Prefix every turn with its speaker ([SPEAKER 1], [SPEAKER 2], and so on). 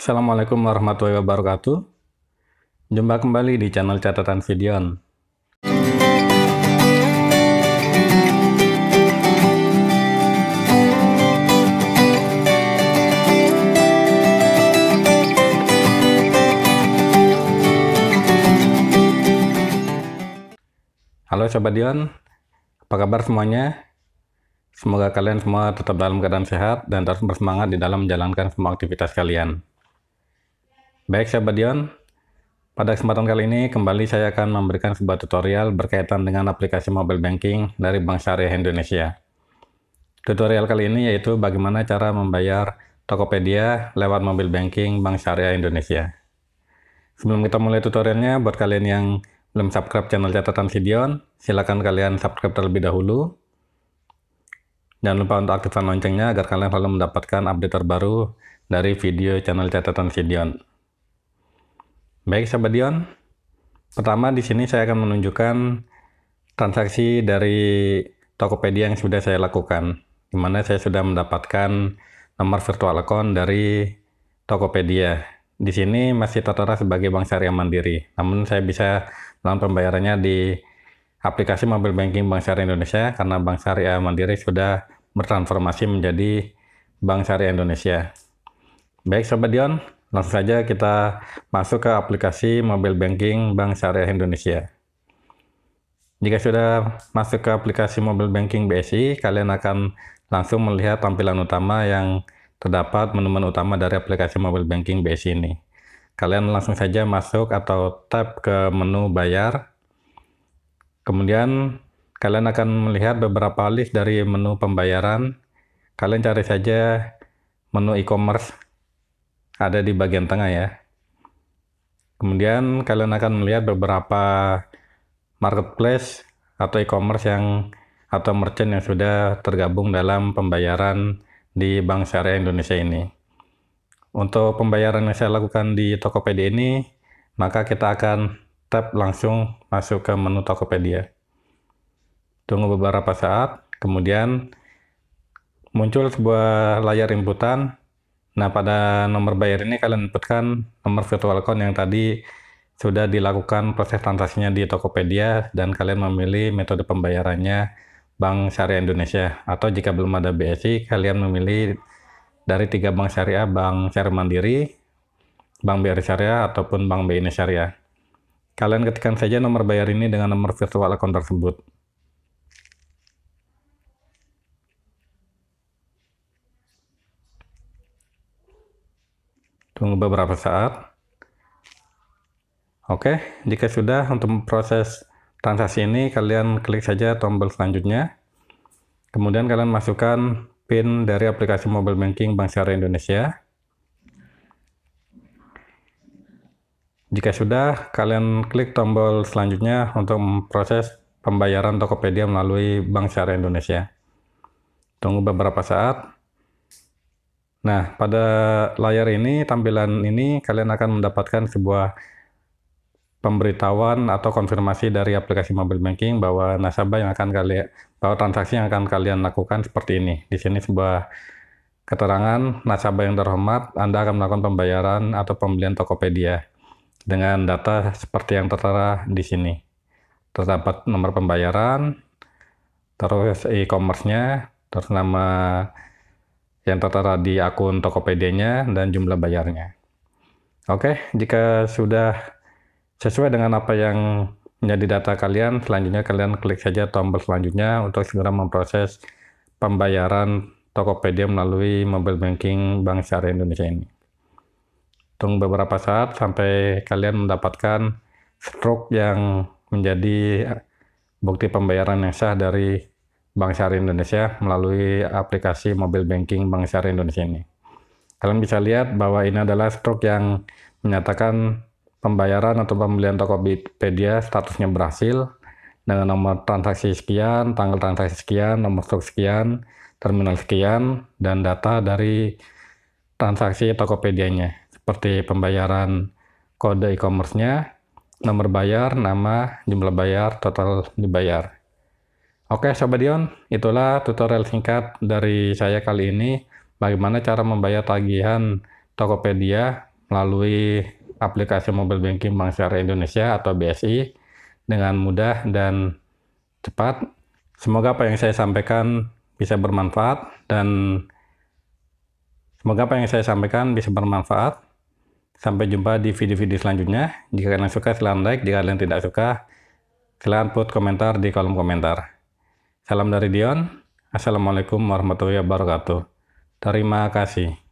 [SPEAKER 1] Assalamualaikum warahmatullahi wabarakatuh. Jumpa kembali di channel Catatan Videon. Halo Sobat Dion, apa kabar semuanya? Semoga kalian semua tetap dalam keadaan sehat dan terus bersemangat di dalam menjalankan semua aktivitas kalian. Baik sahabat Dion, pada kesempatan kali ini kembali saya akan memberikan sebuah tutorial berkaitan dengan aplikasi mobile banking dari Bank Syariah Indonesia. Tutorial kali ini yaitu bagaimana cara membayar Tokopedia lewat mobile banking Bank Syariah Indonesia. Sebelum kita mulai tutorialnya, buat kalian yang belum subscribe channel catatan Sidion, silakan kalian subscribe terlebih dahulu. Jangan lupa untuk aktifkan loncengnya agar kalian selalu mendapatkan update terbaru dari video channel catatan Sidion. Baik Sobat Dion, pertama di sini saya akan menunjukkan transaksi dari Tokopedia yang sudah saya lakukan, di mana saya sudah mendapatkan nomor virtual account dari Tokopedia. Di sini masih tertera sebagai Bank Syariah Mandiri, namun saya bisa melakukan pembayarannya di aplikasi mobile banking Bank Syariah Indonesia karena Bank Syariah Mandiri sudah bertransformasi menjadi Bank Syariah Indonesia. Baik Sobat Dion, Langsung saja kita masuk ke aplikasi mobile banking Bank Syariah Indonesia. Jika sudah masuk ke aplikasi mobile banking BSI, kalian akan langsung melihat tampilan utama yang terdapat menu-menu utama dari aplikasi mobile banking BSI ini. Kalian langsung saja masuk atau tap ke menu bayar. Kemudian kalian akan melihat beberapa list dari menu pembayaran. Kalian cari saja menu e-commerce ada di bagian tengah ya. Kemudian kalian akan melihat beberapa marketplace atau e-commerce yang atau merchant yang sudah tergabung dalam pembayaran di Bank Syariah Indonesia ini. Untuk pembayaran yang saya lakukan di Tokopedia ini, maka kita akan tap langsung masuk ke menu Tokopedia. Tunggu beberapa saat, kemudian muncul sebuah layar inputan Nah, pada nomor bayar ini kalian dapatkan nomor virtual account yang tadi sudah dilakukan proses transaksinya di Tokopedia dan kalian memilih metode pembayarannya Bank Syariah Indonesia atau jika belum ada BSI kalian memilih dari tiga bank syariah, Bank Syariah Mandiri, Bank BRI Syariah ataupun Bank BNI Syariah. Kalian ketikkan saja nomor bayar ini dengan nomor virtual account tersebut. tunggu beberapa saat oke jika sudah untuk proses transaksi ini kalian klik saja tombol selanjutnya kemudian kalian masukkan PIN dari aplikasi mobile banking Bank Syariah Indonesia Jika sudah, kalian klik tombol selanjutnya untuk memproses pembayaran Tokopedia melalui Bank Syariah Indonesia. Tunggu beberapa saat. Nah, pada layar ini, tampilan ini, kalian akan mendapatkan sebuah pemberitahuan atau konfirmasi dari aplikasi mobile banking bahwa nasabah yang akan kalian bahwa transaksi yang akan kalian lakukan seperti ini. Di sini sebuah keterangan nasabah yang terhormat, Anda akan melakukan pembayaran atau pembelian Tokopedia dengan data seperti yang tertera di sini. Terdapat nomor pembayaran, terus e-commerce-nya, terus nama yang tertera di akun Tokopedia-nya dan jumlah bayarnya. Oke, jika sudah sesuai dengan apa yang menjadi data kalian, selanjutnya kalian klik saja tombol selanjutnya untuk segera memproses pembayaran Tokopedia melalui mobile banking Bank Syariah Indonesia ini. Tunggu beberapa saat sampai kalian mendapatkan stroke yang menjadi bukti pembayaran yang sah dari Bank Syariah Indonesia melalui aplikasi mobile banking Bank Syariah Indonesia ini. Kalian bisa lihat bahwa ini adalah stroke yang menyatakan pembayaran atau pembelian Tokopedia statusnya berhasil dengan nomor transaksi sekian, tanggal transaksi sekian, nomor stroke sekian, terminal sekian, dan data dari transaksi Tokopedia-nya seperti pembayaran kode e-commerce-nya, nomor bayar, nama, jumlah bayar, total dibayar. Oke Sobat Dion, itulah tutorial singkat dari saya kali ini bagaimana cara membayar tagihan Tokopedia melalui aplikasi mobile banking Bank Syariah Indonesia atau BSI dengan mudah dan cepat. Semoga apa yang saya sampaikan bisa bermanfaat dan semoga apa yang saya sampaikan bisa bermanfaat. Sampai jumpa di video-video selanjutnya. Jika kalian suka silahkan like, jika kalian tidak suka silahkan put komentar di kolom komentar. Salam dari Dion. Assalamualaikum warahmatullahi wabarakatuh. Terima kasih.